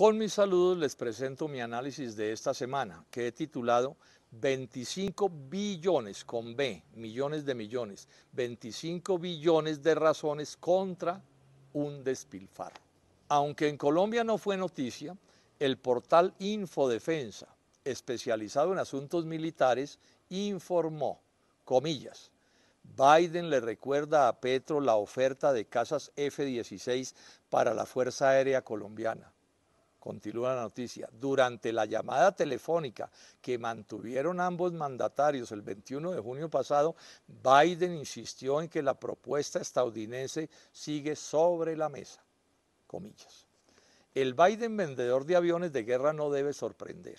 Con mis saludos les presento mi análisis de esta semana, que he titulado 25 billones con B, millones de millones, 25 billones de razones contra un despilfarro. Aunque en Colombia no fue noticia, el portal Infodefensa, especializado en asuntos militares, informó, comillas, Biden le recuerda a Petro la oferta de casas F-16 para la Fuerza Aérea Colombiana. Continúa la noticia. Durante la llamada telefónica que mantuvieron ambos mandatarios el 21 de junio pasado, Biden insistió en que la propuesta estadounidense sigue sobre la mesa. Comillas. El Biden vendedor de aviones de guerra no debe sorprender.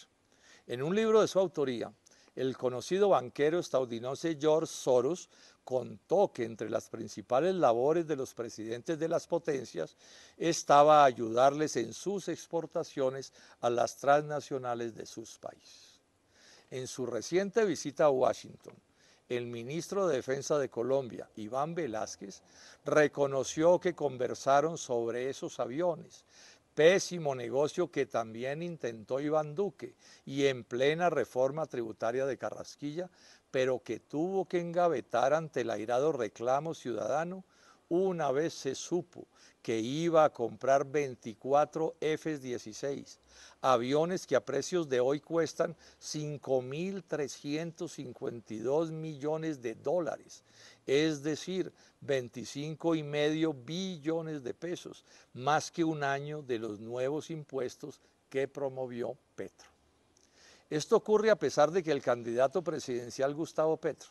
En un libro de su autoría, el conocido banquero estadounidense George Soros contó que entre las principales labores de los presidentes de las potencias estaba ayudarles en sus exportaciones a las transnacionales de sus países. En su reciente visita a Washington, el ministro de Defensa de Colombia, Iván Velázquez, reconoció que conversaron sobre esos aviones, pésimo negocio que también intentó Iván Duque y en plena reforma tributaria de Carrasquilla pero que tuvo que engavetar ante el airado reclamo ciudadano una vez se supo que iba a comprar 24 F-16, aviones que a precios de hoy cuestan 5.352 millones de dólares, es decir, 25 y medio billones de pesos, más que un año de los nuevos impuestos que promovió Petro. Esto ocurre a pesar de que el candidato presidencial Gustavo Petro,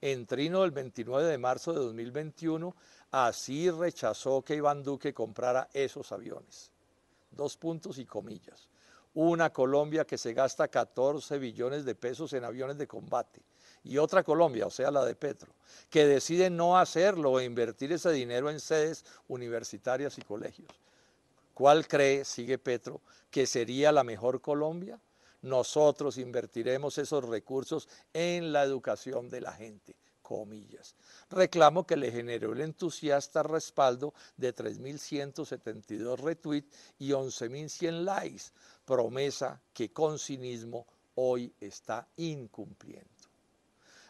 en trino del 29 de marzo de 2021, así rechazó que Iván Duque comprara esos aviones. Dos puntos y comillas. Una Colombia que se gasta 14 billones de pesos en aviones de combate y otra Colombia, o sea la de Petro, que decide no hacerlo e invertir ese dinero en sedes universitarias y colegios. ¿Cuál cree, sigue Petro, que sería la mejor Colombia? nosotros invertiremos esos recursos en la educación de la gente. Comillas. Reclamo que le generó el entusiasta respaldo de 3.172 retweets y 11.100 likes, promesa que con cinismo hoy está incumpliendo.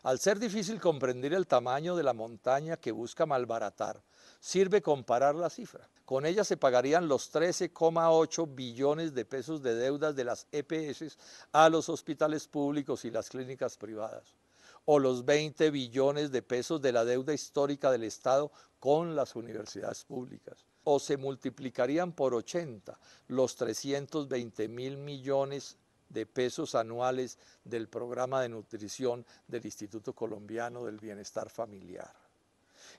Al ser difícil comprender el tamaño de la montaña que busca malbaratar, Sirve comparar la cifra. Con ella se pagarían los 13,8 billones de pesos de deudas de las EPS a los hospitales públicos y las clínicas privadas, o los 20 billones de pesos de la deuda histórica del Estado con las universidades públicas, o se multiplicarían por 80 los 320 mil millones de pesos anuales del programa de nutrición del Instituto Colombiano del Bienestar Familiar.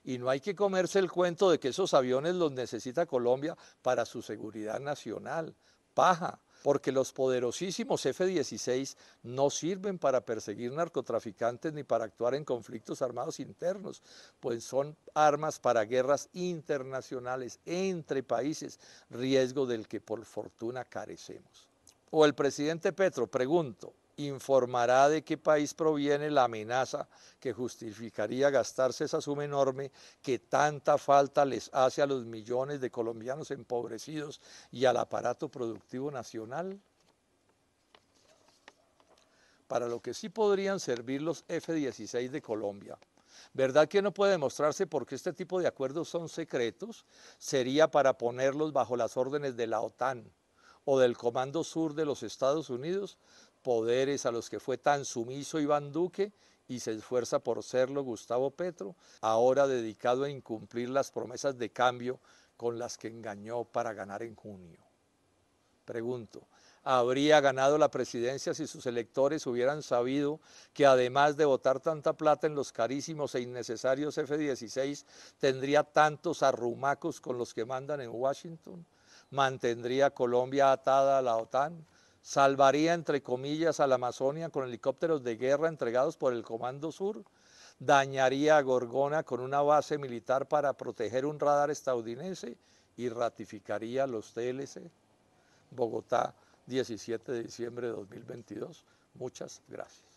Y no hay que comerse el cuento de que esos aviones los necesita Colombia para su seguridad nacional. Paja porque los poderosísimos F-16 no sirven para perseguir narcotraficantes ni para actuar en conflictos armados internos, pues son armas para guerras internacionales entre países, riesgo del que por fortuna carecemos. O el presidente Petro, pregunto, informará de qué país proviene la amenaza que justificaría gastarse esa suma enorme que tanta falta les hace a los millones de colombianos empobrecidos y al aparato productivo nacional? Para lo que sí podrían servir los F-16 de Colombia. ¿Verdad que no puede demostrarse por qué este tipo de acuerdos son secretos? Sería para ponerlos bajo las órdenes de la OTAN o del Comando Sur de los Estados Unidos poderes a los que fue tan sumiso Iván Duque y se esfuerza por serlo Gustavo Petro, ahora dedicado a incumplir las promesas de cambio con las que engañó para ganar en junio. Pregunto, ¿habría ganado la presidencia si sus electores hubieran sabido que además de votar tanta plata en los carísimos e innecesarios F-16, tendría tantos arrumacos con los que mandan en Washington? ¿Mantendría Colombia atada a la OTAN? salvaría, entre comillas, a la Amazonia con helicópteros de guerra entregados por el Comando Sur, dañaría a Gorgona con una base militar para proteger un radar estadounidense y ratificaría los TLC. Bogotá, 17 de diciembre de 2022. Muchas gracias.